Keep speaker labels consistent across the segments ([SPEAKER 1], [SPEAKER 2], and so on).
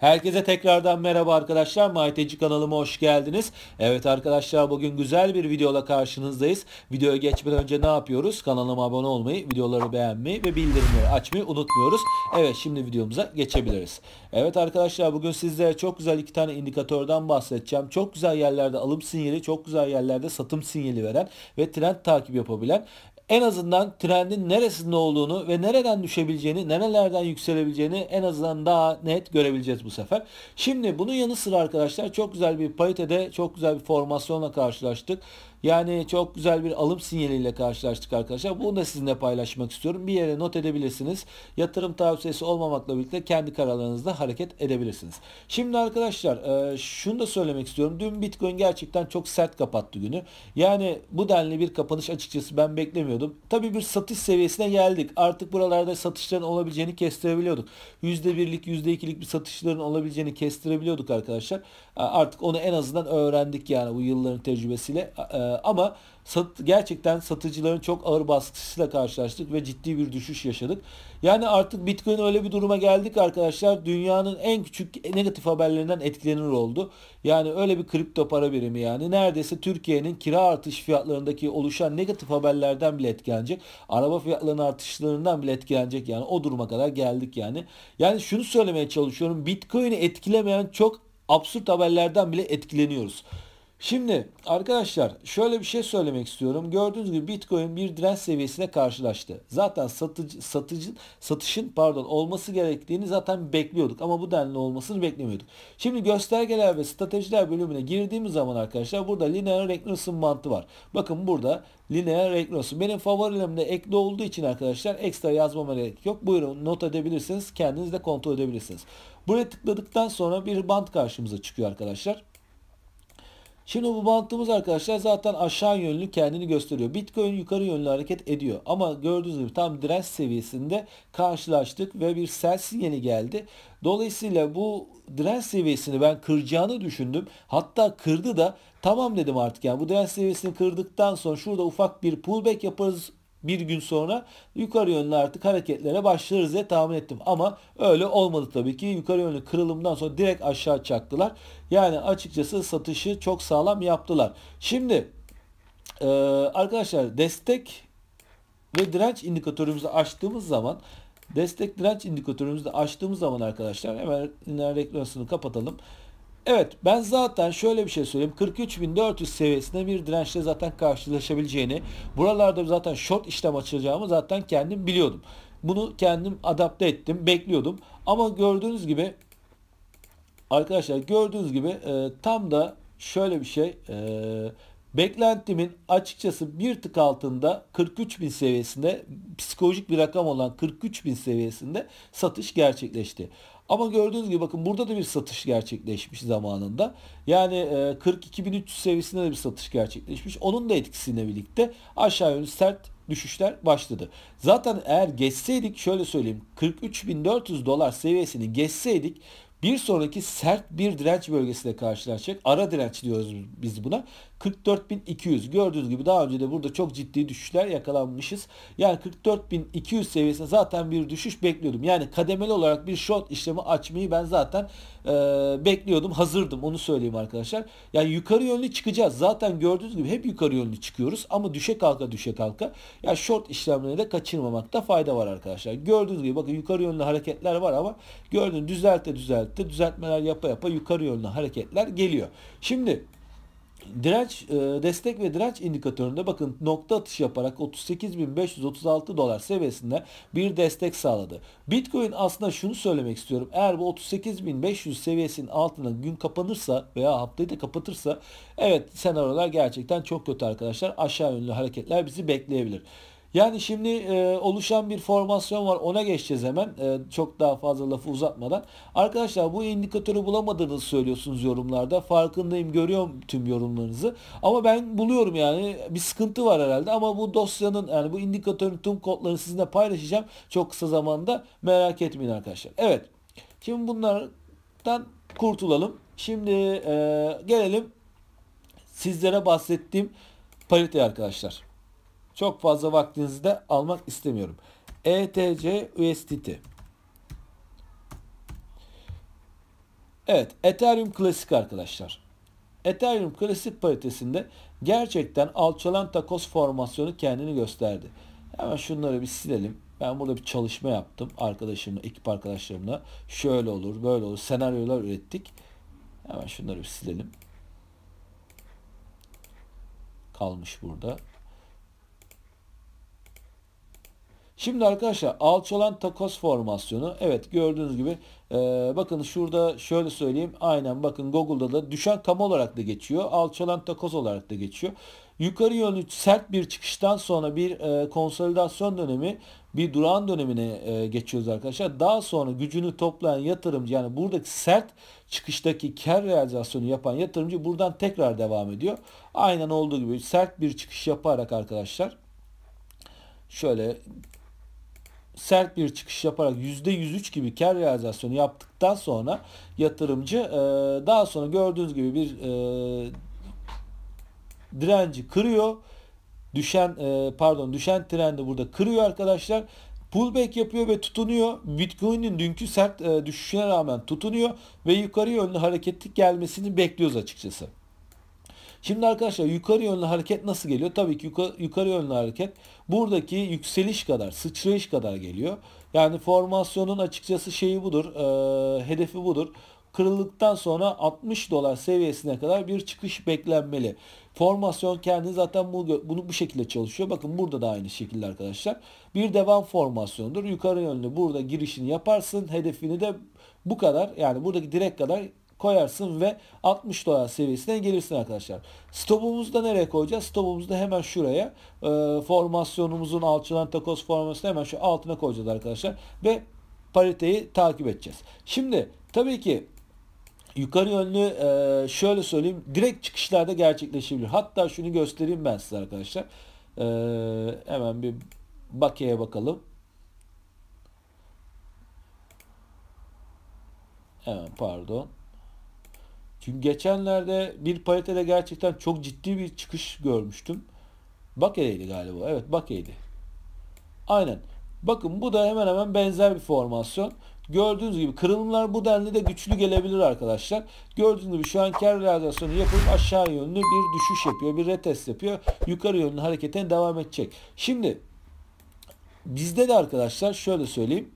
[SPEAKER 1] Herkese tekrardan merhaba arkadaşlar. Mayteci kanalıma hoş geldiniz. Evet arkadaşlar bugün güzel bir videoyla karşınızdayız. Videoya geçmeden önce ne yapıyoruz? Kanalıma abone olmayı, videoları beğenmeyi ve bildirimleri açmayı unutmuyoruz. Evet şimdi videomuza geçebiliriz. Evet arkadaşlar bugün sizlere çok güzel iki tane indikatörden bahsedeceğim. Çok güzel yerlerde alım sinyali, çok güzel yerlerde satım sinyali veren ve trend takip yapabilen en azından trendin neresinde olduğunu ve nereden düşebileceğini, nerelerden yükselebileceğini en azından daha net görebileceğiz bu sefer. Şimdi bunun yanı sıra arkadaşlar çok güzel bir paritede çok güzel bir formasyonla karşılaştık. Yani çok güzel bir alım sinyaliyle karşılaştık arkadaşlar. Bunu da sizinle paylaşmak istiyorum. Bir yere not edebilirsiniz. Yatırım tavsiyesi olmamakla birlikte kendi kararlarınızla hareket edebilirsiniz. Şimdi arkadaşlar e, şunu da söylemek istiyorum. Dün Bitcoin gerçekten çok sert kapattı günü. Yani bu denli bir kapanış açıkçası ben beklemiyorum bekliyordum. Tabii bir satış seviyesine geldik. Artık buralarda satışların olabileceğini kestirebiliyorduk. %1'lik %2'lik bir satışların olabileceğini kestirebiliyorduk arkadaşlar. Artık onu en azından öğrendik yani bu yılların tecrübesiyle. E, ama sat, gerçekten satıcıların çok ağır baskısıyla karşılaştık ve ciddi bir düşüş yaşadık. Yani artık Bitcoin öyle bir duruma geldik arkadaşlar. Dünyanın en küçük negatif haberlerinden etkilenir oldu. Yani öyle bir kripto para birimi yani. Neredeyse Türkiye'nin kira artış fiyatlarındaki oluşan negatif haberlerden bile etkilenecek. Araba fiyatlarının artışlarından bile etkilenecek yani. O duruma kadar geldik yani. Yani şunu söylemeye çalışıyorum. Bitcoin'i etkilemeyen çok absürt haberlerden bile etkileniyoruz. Şimdi arkadaşlar şöyle bir şey söylemek istiyorum. Gördüğünüz gibi Bitcoin bir direnç seviyesine karşılaştı. Zaten satıcı, satıcı satışın pardon olması gerektiğini zaten bekliyorduk ama bu denli olmasını beklemiyorduk. Şimdi göstergeler ve stratejiler bölümüne girdiğimiz zaman arkadaşlar burada linear regression mantığı var. Bakın burada linear regression. Benim favorilerimde ekli olduğu için arkadaşlar ekstra yazmama gerek yok. Buyurun not edebilirsiniz. Kendiniz de kontrol edebilirsiniz. Buraya tıkladıktan sonra bir band karşımıza çıkıyor arkadaşlar. Şimdi bu bantımız arkadaşlar zaten aşağı yönlü kendini gösteriyor. Bitcoin yukarı yönlü hareket ediyor. Ama gördüğünüz gibi tam direnç seviyesinde karşılaştık ve bir sell sinyali geldi. Dolayısıyla bu direnç seviyesini ben kıracağını düşündüm. Hatta kırdı da tamam dedim artık yani bu direnç seviyesini kırdıktan sonra şurada ufak bir pullback yaparız bir gün sonra yukarı yönlü artık hareketlere başlarız diye tahmin ettim. Ama öyle olmadı tabii ki. Yukarı yönlü kırılımdan sonra direkt aşağı çaktılar. Yani açıkçası satışı çok sağlam yaptılar. Şimdi e, arkadaşlar destek ve direnç indikatörümüzü açtığımız zaman destek direnç indikatörümüzü açtığımız zaman arkadaşlar hemen reklamasını kapatalım. Evet ben zaten şöyle bir şey söyleyeyim. 43.400 seviyesinde bir dirençle zaten karşılaşabileceğini, buralarda zaten short işlem açılacağımı zaten kendim biliyordum. Bunu kendim adapte ettim, bekliyordum. Ama gördüğünüz gibi arkadaşlar gördüğünüz gibi e, tam da şöyle bir şey e, beklentimin açıkçası bir tık altında 43.000 seviyesinde psikolojik bir rakam olan 43.000 seviyesinde satış gerçekleşti. Ama gördüğünüz gibi bakın burada da bir satış gerçekleşmiş zamanında. Yani 42.300 e, seviyesinde de bir satış gerçekleşmiş. Onun da etkisiyle birlikte aşağı yönlü sert düşüşler başladı. Zaten eğer geçseydik şöyle söyleyeyim 43.400 dolar seviyesini geçseydik bir sonraki sert bir direnç bölgesiyle karşılaşacak. Ara direnç diyoruz biz buna. 44.200 gördüğünüz gibi daha önce de burada çok ciddi düşüşler yakalanmışız. Yani 44.200 seviyesine zaten bir düşüş bekliyordum. Yani kademeli olarak bir short işlemi açmayı ben zaten e, bekliyordum. Hazırdım onu söyleyeyim arkadaşlar. Yani yukarı yönlü çıkacağız. Zaten gördüğünüz gibi hep yukarı yönlü çıkıyoruz ama düşe kalka düşe kalka. Yani short işlemlerini de kaçırmamakta fayda var arkadaşlar. Gördüğünüz gibi bakın yukarı yönlü hareketler var ama gördüğünüz düzeltte düzeltte düzeltmeler yapa yapa yukarı yönlü hareketler geliyor. Şimdi Direnç, e, destek ve direnç indikatöründe bakın nokta atış yaparak 38.536 dolar seviyesinde bir destek sağladı. Bitcoin aslında şunu söylemek istiyorum. Eğer bu 38.500 seviyesinin altına gün kapanırsa veya haftayı da kapatırsa evet senaryolar gerçekten çok kötü arkadaşlar. Aşağı yönlü hareketler bizi bekleyebilir. Yani şimdi e, oluşan bir formasyon var ona geçeceğiz hemen e, çok daha fazla lafı uzatmadan. Arkadaşlar bu indikatörü bulamadığınızı söylüyorsunuz yorumlarda farkındayım görüyorum tüm yorumlarınızı ama ben buluyorum yani bir sıkıntı var herhalde ama bu dosyanın yani bu indikatörün tüm kodlarını sizinle paylaşacağım çok kısa zamanda merak etmeyin arkadaşlar. Evet şimdi bunlardan kurtulalım. Şimdi e, gelelim sizlere bahsettiğim parite arkadaşlar. Çok fazla vaktinizi de almak istemiyorum. ETC USDT. Evet Ethereum Classic arkadaşlar. Ethereum Classic paritesinde gerçekten alçalan takos formasyonu kendini gösterdi. Hemen şunları bir silelim. Ben burada bir çalışma yaptım arkadaşımla, ekip arkadaşlarımla. Şöyle olur, böyle olur senaryolar ürettik. Hemen şunları bir silelim. Kalmış burada. Şimdi arkadaşlar alçalan takoz formasyonu. Evet gördüğünüz gibi e, bakın şurada şöyle söyleyeyim. Aynen bakın Google'da da düşen kam olarak da geçiyor. Alçalan takoz olarak da geçiyor. Yukarı yönlü sert bir çıkıştan sonra bir e, konsolidasyon dönemi bir durağan dönemine e, geçiyoruz arkadaşlar. Daha sonra gücünü toplayan yatırımcı yani buradaki sert çıkıştaki kar realizasyonu yapan yatırımcı buradan tekrar devam ediyor. Aynen olduğu gibi sert bir çıkış yaparak arkadaşlar şöyle sert bir çıkış yaparak %103 gibi kar realizasyonu yaptıktan sonra yatırımcı e, daha sonra gördüğünüz gibi bir e, direnci kırıyor. Düşen e, pardon düşen trendi burada kırıyor arkadaşlar. Pullback yapıyor ve tutunuyor. Bitcoin'in dünkü sert e, düşüşüne rağmen tutunuyor ve yukarı yönlü hareketli gelmesini bekliyoruz açıkçası. Şimdi arkadaşlar yukarı yönlü hareket nasıl geliyor? Tabii ki yukarı, yukarı yönlü hareket buradaki yükseliş kadar, sıçrayış kadar geliyor. Yani formasyonun açıkçası şeyi budur, e, hedefi budur kırıldıktan sonra 60 dolar seviyesine kadar bir çıkış beklenmeli. Formasyon kendi zaten bunu, bunu bu şekilde çalışıyor. Bakın burada da aynı şekilde arkadaşlar. Bir devam formasyonudur. Yukarı yönlü burada girişini yaparsın. Hedefini de bu kadar yani buradaki direk kadar koyarsın ve 60 dolar seviyesine gelirsin arkadaşlar. Stopumuzu da nereye koyacağız? Stopumuzu da hemen şuraya e, formasyonumuzun alçalan takoz formasyonu hemen şu altına koyacağız arkadaşlar. Ve pariteyi takip edeceğiz. Şimdi tabii ki yukarı yönlü e, şöyle söyleyeyim direkt çıkışlarda gerçekleşebilir. Hatta şunu göstereyim ben size arkadaşlar. E, hemen bir bakiye bakalım. Hemen pardon. Çünkü geçenlerde bir paritede gerçekten çok ciddi bir çıkış görmüştüm. Bakeydi galiba. Evet Bakeydi. Aynen. Bakın bu da hemen hemen benzer bir formasyon. Gördüğünüz gibi kırılımlar bu denli de güçlü gelebilir arkadaşlar. Gördüğünüz gibi şu an kar realizasyonu yapılıp aşağı yönlü bir düşüş yapıyor. Bir retest yapıyor. Yukarı yönlü hareketine devam edecek. Şimdi bizde de arkadaşlar şöyle söyleyeyim.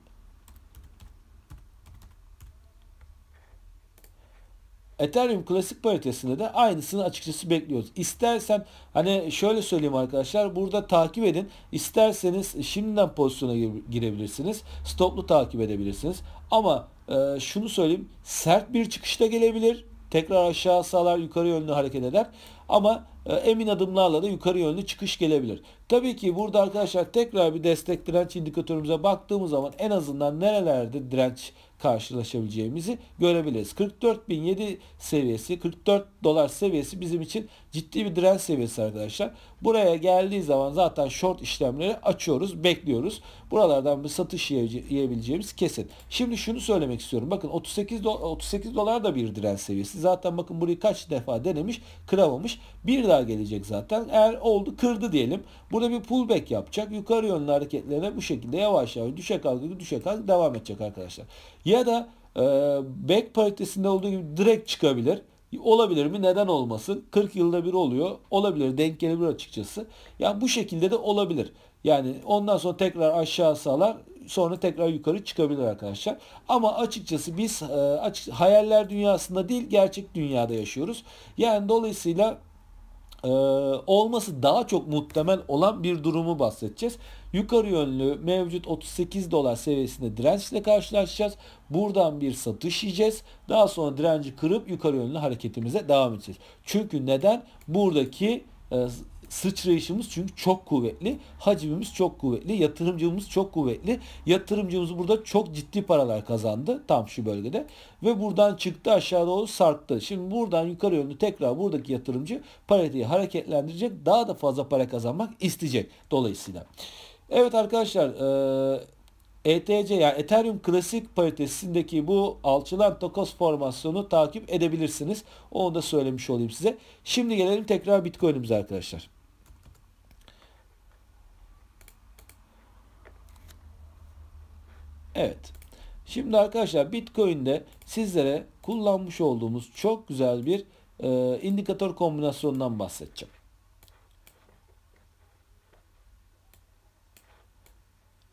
[SPEAKER 1] Ethereum klasik paritesinde de aynısını açıkçası bekliyoruz. İstersen hani şöyle söyleyeyim arkadaşlar burada takip edin. İsterseniz şimdiden pozisyona girebilirsiniz. Stoplu takip edebilirsiniz. Ama e, şunu söyleyeyim sert bir çıkışta gelebilir. Tekrar aşağı sağlar yukarı yönlü hareket eder. Ama e, emin adımlarla da yukarı yönlü çıkış gelebilir. Tabii ki burada arkadaşlar tekrar bir destek direnç indikatörümüze baktığımız zaman en azından nerelerde direnç karşılaşabileceğimizi görebiliriz. 44.007 seviyesi, 44 dolar seviyesi bizim için ciddi bir direnç seviyesi arkadaşlar. Buraya geldiği zaman zaten short işlemleri açıyoruz, bekliyoruz. Buralardan bir satış yiyebileceğimiz kesin. Şimdi şunu söylemek istiyorum. Bakın 38 do 38 dolar da bir direnç seviyesi. Zaten bakın burayı kaç defa denemiş, kıramamış. Bir daha gelecek zaten. Eğer oldu kırdı diyelim. Burada bir pullback yapacak. Yukarı yönlü hareketlerine bu şekilde yavaş yavaş düşe kalkı düşe kalkı devam edecek arkadaşlar. Ya da e, back paritesinde olduğu gibi direkt çıkabilir. Olabilir mi? Neden olmasın? 40 yılda bir oluyor. Olabilir. Denk gelebilir açıkçası. Yani bu şekilde de olabilir. Yani ondan sonra tekrar aşağı salar sonra tekrar yukarı çıkabilir arkadaşlar. Ama açıkçası biz e, açık, hayaller dünyasında değil gerçek dünyada yaşıyoruz. Yani dolayısıyla e, olması daha çok muhtemel olan bir durumu bahsedeceğiz. Yukarı yönlü mevcut 38 dolar seviyesinde dirençle karşılaşacağız. Buradan bir satış yiyeceğiz. Daha sonra direnci kırıp yukarı yönlü hareketimize devam edeceğiz. Çünkü neden? Buradaki e, sıçrayışımız çünkü çok kuvvetli. Hacimimiz çok kuvvetli. Yatırımcımız çok kuvvetli. Yatırımcımız burada çok ciddi paralar kazandı tam şu bölgede. Ve buradan çıktı aşağı doğru sarktı. Şimdi buradan yukarı yönlü tekrar buradaki yatırımcı parayı hareketlendirecek. Daha da fazla para kazanmak isteyecek dolayısıyla. Evet arkadaşlar e, ETC yani Ethereum klasik paritesindeki bu alçılan tokos formasyonu takip edebilirsiniz. Onu da söylemiş olayım size. Şimdi gelelim tekrar Bitcoin'imize arkadaşlar. Evet. Şimdi arkadaşlar Bitcoin'de sizlere kullanmış olduğumuz çok güzel bir e, indikatör kombinasyonundan bahsedeceğim.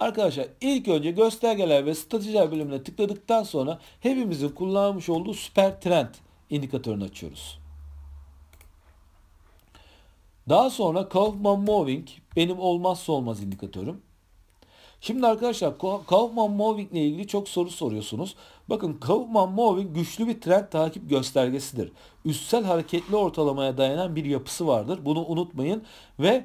[SPEAKER 1] Arkadaşlar ilk önce göstergeler ve stratejiler bölümüne tıkladıktan sonra hepimizin kullanmış olduğu süper trend indikatörünü açıyoruz. Daha sonra Kaufman Moving benim olmazsa olmaz indikatörüm. Şimdi arkadaşlar Kaufman Moving ile ilgili çok soru soruyorsunuz. Bakın Kaufman Moving güçlü bir trend takip göstergesidir. Üstsel hareketli ortalamaya dayanan bir yapısı vardır. Bunu unutmayın ve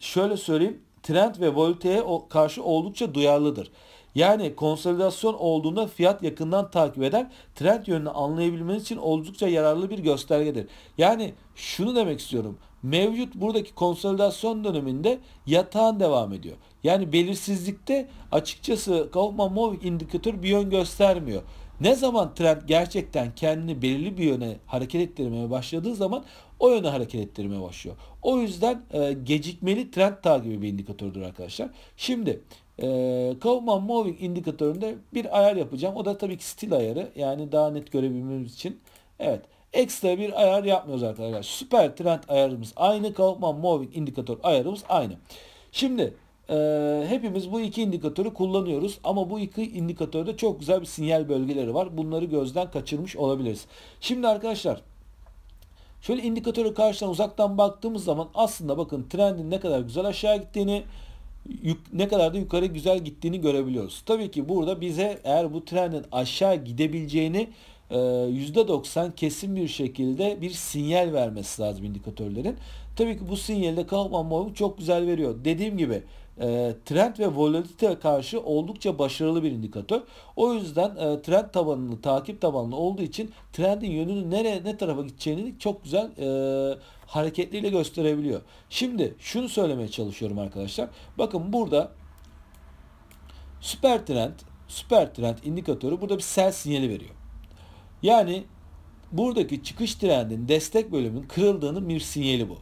[SPEAKER 1] şöyle söyleyeyim Trend ve volatiliteye karşı oldukça duyarlıdır. Yani konsolidasyon olduğunda fiyat yakından takip eder. Trend yönünü anlayabilmeniz için oldukça yararlı bir göstergedir. Yani şunu demek istiyorum. Mevcut buradaki konsolidasyon döneminde yatağın devam ediyor. Yani belirsizlikte açıkçası Kaufman Movik indikatör bir yön göstermiyor. Ne zaman trend gerçekten kendini belirli bir yöne hareket ettirmeye başladığı zaman o yöne hareket ettirmeye başlıyor. O yüzden e, gecikmeli trend takibi bir indikatördür arkadaşlar. Şimdi e, Kaufman Moving indikatöründe bir ayar yapacağım. O da tabii ki stil ayarı. Yani daha net görebilmemiz için. Evet. Ekstra bir ayar yapmıyoruz arkadaşlar. Süper trend ayarımız aynı. Kaufman Moving indikatör ayarımız aynı. Şimdi e, hepimiz bu iki indikatörü kullanıyoruz ama bu iki indikatörde çok güzel bir sinyal bölgeleri var. Bunları gözden kaçırmış olabiliriz. Şimdi arkadaşlar Şöyle indikatörü karşıdan uzaktan baktığımız zaman aslında bakın trendin ne kadar güzel aşağı gittiğini ne kadar da yukarı güzel gittiğini görebiliyoruz. Tabii ki burada bize eğer bu trendin aşağı gidebileceğini %90 e, kesin bir şekilde bir sinyal vermesi lazım indikatörlerin. Tabii ki bu sinyalde de Kaufman Morgan çok güzel veriyor. Dediğim gibi e, trend ve volatilite karşı oldukça başarılı bir indikatör. O yüzden e, trend tabanını takip tabanlı olduğu için trendin yönünü nereye, ne tarafa gideceğini çok güzel e, hareketliyle gösterebiliyor. Şimdi şunu söylemeye çalışıyorum arkadaşlar. Bakın burada süper trend, süper trend indikatörü burada bir sell sinyali veriyor. Yani buradaki çıkış trendin destek bölümünün kırıldığının bir sinyali bu.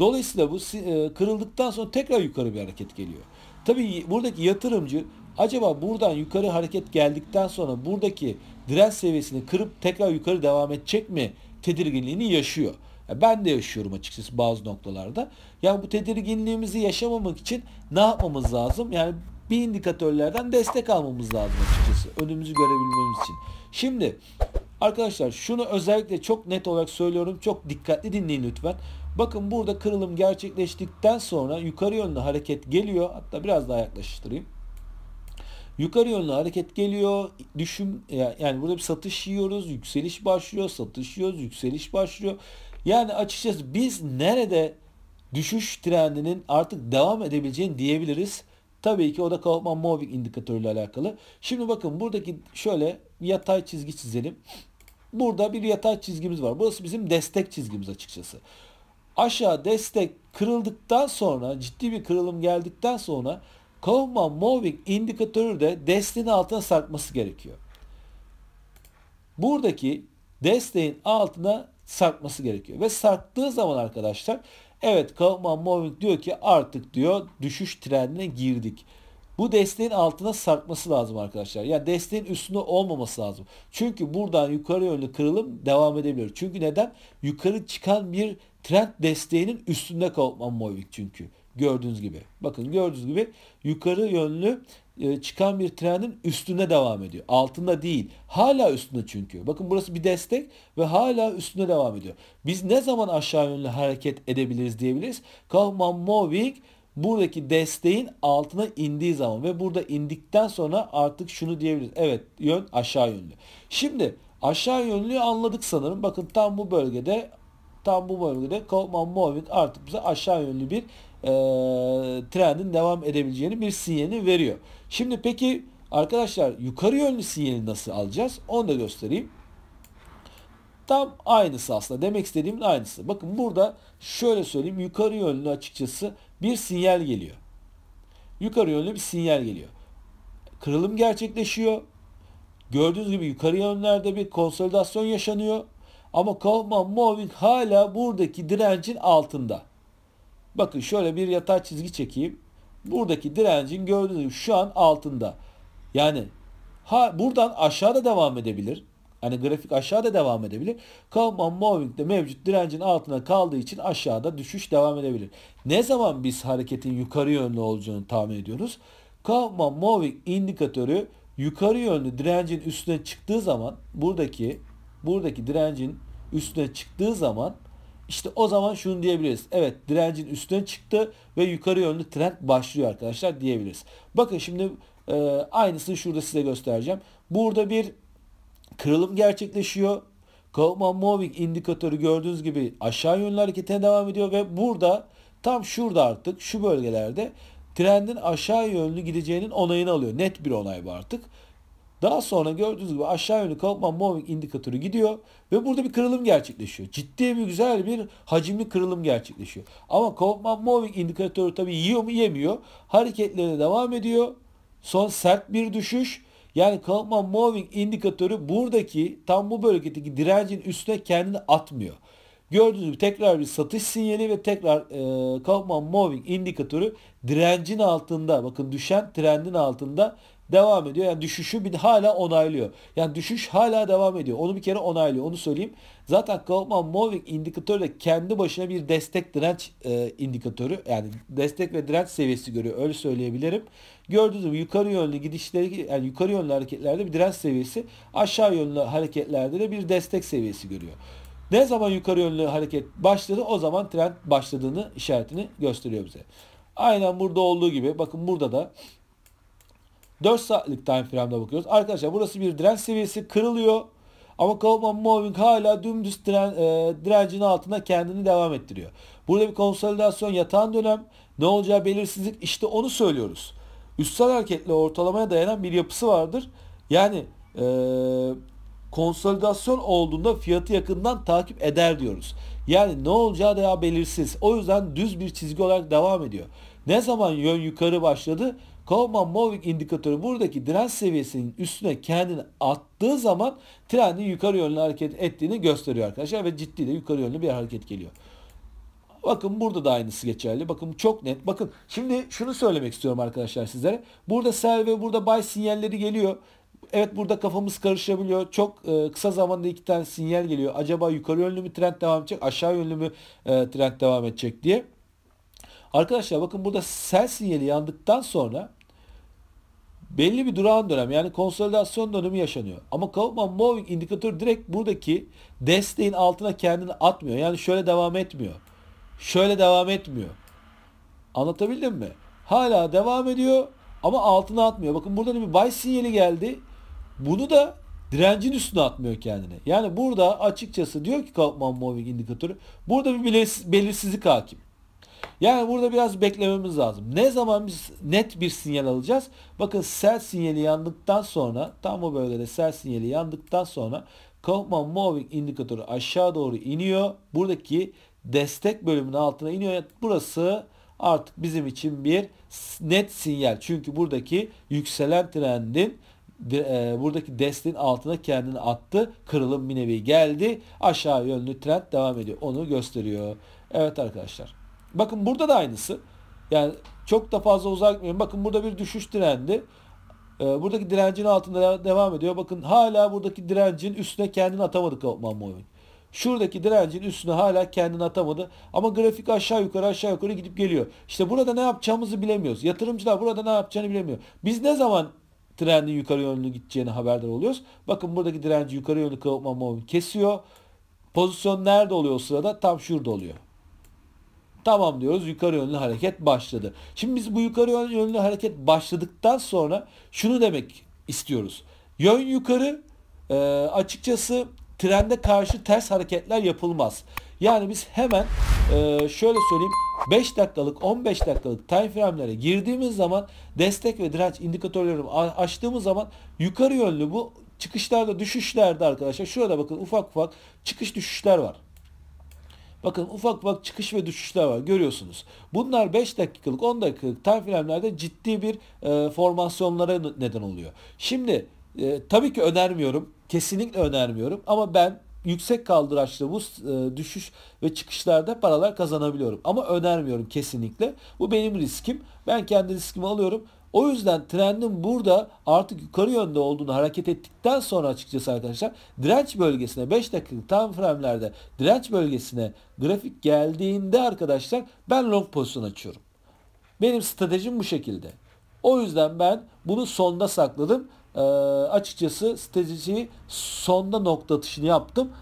[SPEAKER 1] Dolayısıyla bu e, kırıldıktan sonra tekrar yukarı bir hareket geliyor. Tabii buradaki yatırımcı acaba buradan yukarı hareket geldikten sonra buradaki direnç seviyesini kırıp tekrar yukarı devam edecek mi tedirginliğini yaşıyor. Ben de yaşıyorum açıkçası bazı noktalarda. Ya bu tedirginliğimizi yaşamamak için ne yapmamız lazım? Yani bir indikatörlerden destek almamız lazım açıkçası. Önümüzü görebilmemiz için. Şimdi arkadaşlar şunu özellikle çok net olarak söylüyorum. Çok dikkatli dinleyin lütfen. Bakın burada kırılım gerçekleştikten sonra yukarı yönlü hareket geliyor. Hatta biraz daha yaklaştırayım. Yukarı yönlü hareket geliyor. Düşün, yani burada bir satış yiyoruz, yükseliş başlıyor, satış yiyoruz, yükseliş başlıyor. Yani açıkçası biz nerede düşüş trendinin artık devam edebileceğini diyebiliriz. Tabii ki o da Kaufman Moving Indikatörü ile alakalı. Şimdi bakın buradaki şöyle yatay çizgi çizelim. Burada bir yatay çizgimiz var. Burası bizim destek çizgimiz açıkçası aşağı destek kırıldıktan sonra ciddi bir kırılım geldikten sonra Kaufman Moving indikatörü de desteğin altına sarkması gerekiyor. Buradaki desteğin altına sarkması gerekiyor. Ve sarktığı zaman arkadaşlar evet Kaufman Moving diyor ki artık diyor düşüş trendine girdik. Bu desteğin altına sarkması lazım arkadaşlar. Yani desteğin üstünde olmaması lazım. Çünkü buradan yukarı yönlü kırılım devam edebiliyor Çünkü neden? Yukarı çıkan bir Trend desteğinin üstünde kapan movik çünkü. Gördüğünüz gibi. Bakın gördüğünüz gibi yukarı yönlü e, çıkan bir trendin üstüne devam ediyor. Altında değil. Hala üstünde çünkü. Bakın burası bir destek ve hala üstüne devam ediyor. Biz ne zaman aşağı yönlü hareket edebiliriz diyebiliriz. Kaufman Moving buradaki desteğin altına indiği zaman ve burada indikten sonra artık şunu diyebiliriz. Evet yön aşağı yönlü. Şimdi aşağı yönlüyü anladık sanırım. Bakın tam bu bölgede Tam bu bölgede Kaufman Moving artık bize aşağı yönlü bir e, trendin devam edebileceğini bir sinyalini veriyor. Şimdi peki arkadaşlar yukarı yönlü sinyali nasıl alacağız? Onu da göstereyim. Tam aynısı aslında. Demek istediğimin aynısı. Bakın burada şöyle söyleyeyim. Yukarı yönlü açıkçası bir sinyal geliyor. Yukarı yönlü bir sinyal geliyor. Kırılım gerçekleşiyor. Gördüğünüz gibi yukarı yönlerde bir konsolidasyon yaşanıyor. Ama Kaufman Moving hala buradaki direncin altında. Bakın şöyle bir yatay çizgi çekeyim. Buradaki direncin gördüğünüz gibi şu an altında. Yani ha, buradan aşağıda devam edebilir. Hani grafik aşağıda devam edebilir. Kaufman Moving de mevcut direncin altına kaldığı için aşağıda düşüş devam edebilir. Ne zaman biz hareketin yukarı yönlü olacağını tahmin ediyoruz? Kaufman Moving indikatörü yukarı yönlü direncin üstüne çıktığı zaman buradaki buradaki direncin üstüne çıktığı zaman işte o zaman şunu diyebiliriz. Evet direncin üstüne çıktı ve yukarı yönlü trend başlıyor arkadaşlar diyebiliriz. Bakın şimdi e, aynısını şurada size göstereceğim. Burada bir kırılım gerçekleşiyor. Kaufman Moving indikatörü gördüğünüz gibi aşağı yönlü hareketine devam ediyor ve burada tam şurada artık şu bölgelerde trendin aşağı yönlü gideceğinin onayını alıyor. Net bir onay bu artık. Daha sonra gördüğünüz gibi aşağı yönlü Kaufman Moving indikatörü gidiyor ve burada bir kırılım gerçekleşiyor. Ciddi bir güzel bir hacimli kırılım gerçekleşiyor. Ama Kaufman Moving indikatörü tabii yiyor mu yemiyor. Hareketlerine devam ediyor. Son sert bir düşüş. Yani Kaufman Moving indikatörü buradaki tam bu bölgedeki direncin üstüne kendini atmıyor. Gördüğünüz gibi tekrar bir satış sinyali ve tekrar e, Kaufman Moving indikatörü direncin altında bakın düşen trendin altında devam ediyor. Yani düşüşü bir hala onaylıyor. Yani düşüş hala devam ediyor. Onu bir kere onaylıyor. Onu söyleyeyim. Zaten Kaufman Moving indikatörü de kendi başına bir destek direnç e, indikatörü. Yani destek ve direnç seviyesi görüyor. Öyle söyleyebilirim. Gördüğünüz gibi yukarı yönlü gidişleri yani yukarı yönlü hareketlerde bir direnç seviyesi, aşağı yönlü hareketlerde de bir destek seviyesi görüyor. Ne zaman yukarı yönlü hareket başladı o zaman trend başladığını işaretini gösteriyor bize. Aynen burada olduğu gibi bakın burada da 4 saatlik time frame'de bakıyoruz. Arkadaşlar burası bir direnç seviyesi kırılıyor. Ama Kaufman Moving hala dümdüz diren, e, direncin altında kendini devam ettiriyor. Burada bir konsolidasyon yatan dönem. Ne olacağı belirsizlik işte onu söylüyoruz. Üstsel hareketle ortalamaya dayanan bir yapısı vardır. Yani e, konsolidasyon olduğunda fiyatı yakından takip eder diyoruz. Yani ne olacağı daha belirsiz. O yüzden düz bir çizgi olarak devam ediyor. Ne zaman yön yukarı başladı? Kaufman Moving indikatörü buradaki direnç seviyesinin üstüne kendini attığı zaman trendin yukarı yönlü hareket ettiğini gösteriyor arkadaşlar ve ciddi de yukarı yönlü bir hareket geliyor. Bakın burada da aynısı geçerli. Bakın çok net. Bakın şimdi şunu söylemek istiyorum arkadaşlar sizlere. Burada sell ve burada buy sinyalleri geliyor. Evet burada kafamız karışabiliyor. Çok e, kısa zamanda iki tane sinyal geliyor. Acaba yukarı yönlü mü trend devam edecek, aşağı yönlü mü e, trend devam edecek diye. Arkadaşlar bakın burada sell sinyali yandıktan sonra belli bir durağan dönem yani konsolidasyon dönemi yaşanıyor. Ama Kaufman Moving indikatör direkt buradaki desteğin altına kendini atmıyor. Yani şöyle devam etmiyor. Şöyle devam etmiyor. Anlatabildim mi? Hala devam ediyor ama altına atmıyor. Bakın burada bir buy sinyali geldi. Bunu da direncin üstüne atmıyor kendini. Yani burada açıkçası diyor ki Kaufman Moving indikatörü burada bir belirsizlik hakim. Yani burada biraz beklememiz lazım. Ne zaman biz net bir sinyal alacağız? Bakın sell sinyali yandıktan sonra tam o bölgede sell sinyali yandıktan sonra Kaufman Moving indikatörü aşağı doğru iniyor. Buradaki destek bölümünün altına iniyor. Yani burası artık bizim için bir net sinyal. Çünkü buradaki yükselen trendin e, buradaki desteğin altına kendini attı. Kırılım bir nevi geldi. Aşağı yönlü trend devam ediyor. Onu gösteriyor. Evet arkadaşlar. Bakın burada da aynısı. Yani çok da fazla uzak gitmeyin. Bakın burada bir düşüş direndi. Ee, buradaki direncin altında devam ediyor. Bakın hala buradaki direncin üstüne kendini atamadı Kaufman Moving. Şuradaki direncin üstüne hala kendini atamadı. Ama grafik aşağı yukarı aşağı yukarı gidip geliyor. İşte burada ne yapacağımızı bilemiyoruz. Yatırımcılar burada ne yapacağını bilemiyor. Biz ne zaman trendin yukarı yönlü gideceğini haberdar oluyoruz. Bakın buradaki direnci yukarı yönlü Kaufman Moving kesiyor. Pozisyon nerede oluyor o sırada? Tam şurada oluyor. Tamam diyoruz yukarı yönlü hareket başladı. Şimdi biz bu yukarı yönlü hareket başladıktan sonra şunu demek istiyoruz. Yön yukarı e, açıkçası trende karşı ters hareketler yapılmaz. Yani biz hemen e, şöyle söyleyeyim 5 dakikalık 15 dakikalık time frame'lere girdiğimiz zaman destek ve direnç indikatörlerini açtığımız zaman yukarı yönlü bu çıkışlarda düşüşlerde arkadaşlar şurada bakın ufak ufak çıkış düşüşler var. Bakın ufak ufak çıkış ve düşüşler var görüyorsunuz. Bunlar 5 dakikalık 10 dakikalık time ciddi bir e, formasyonlara neden oluyor. Şimdi e, tabii ki önermiyorum. Kesinlikle önermiyorum ama ben yüksek kaldıraçlı bu e, düşüş ve çıkışlarda paralar kazanabiliyorum. Ama önermiyorum kesinlikle. Bu benim riskim. Ben kendi riskimi alıyorum. O yüzden trendin burada artık yukarı yönde olduğunu hareket ettikten sonra açıkçası arkadaşlar direnç bölgesine 5 dakikalık tam frame'lerde direnç bölgesine grafik geldiğinde arkadaşlar ben long pozisyon açıyorum. Benim stratejim bu şekilde. O yüzden ben bunu sonda sakladım. Ee, açıkçası stratejiyi sonda nokta atışını yaptım.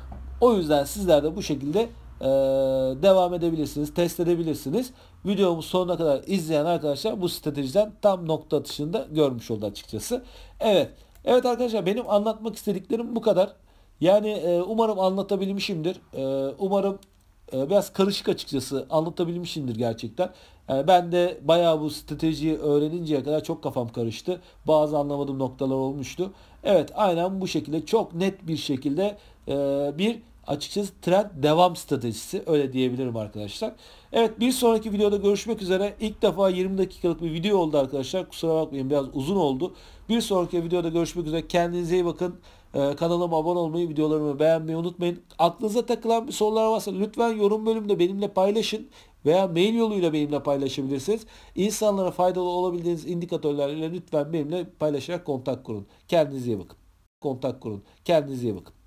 [SPEAKER 1] O yüzden sizler de bu şekilde e, devam edebilirsiniz, test edebilirsiniz videomu sonuna kadar izleyen arkadaşlar bu stratejiden tam nokta atışında görmüş oldu açıkçası. Evet. Evet arkadaşlar benim anlatmak istediklerim bu kadar. Yani e, umarım anlatabilmişimdir. E, umarım e, biraz karışık açıkçası anlatabilmişimdir gerçekten. Yani e, ben de bayağı bu stratejiyi öğreninceye kadar çok kafam karıştı. Bazı anlamadığım noktalar olmuştu. Evet aynen bu şekilde çok net bir şekilde e, bir açıkçası trend devam stratejisi öyle diyebilirim arkadaşlar. Evet bir sonraki videoda görüşmek üzere. İlk defa 20 dakikalık bir video oldu arkadaşlar. Kusura bakmayın biraz uzun oldu. Bir sonraki videoda görüşmek üzere. Kendinize iyi bakın. Ee, kanalıma abone olmayı, videolarımı beğenmeyi unutmayın. Aklınıza takılan bir sorular varsa lütfen yorum bölümünde benimle paylaşın veya mail yoluyla benimle paylaşabilirsiniz. İnsanlara faydalı olabildiğiniz indikatörlerle lütfen benimle paylaşarak kontak kurun. Kendinize iyi bakın. Kontak kurun. Kendinize iyi bakın.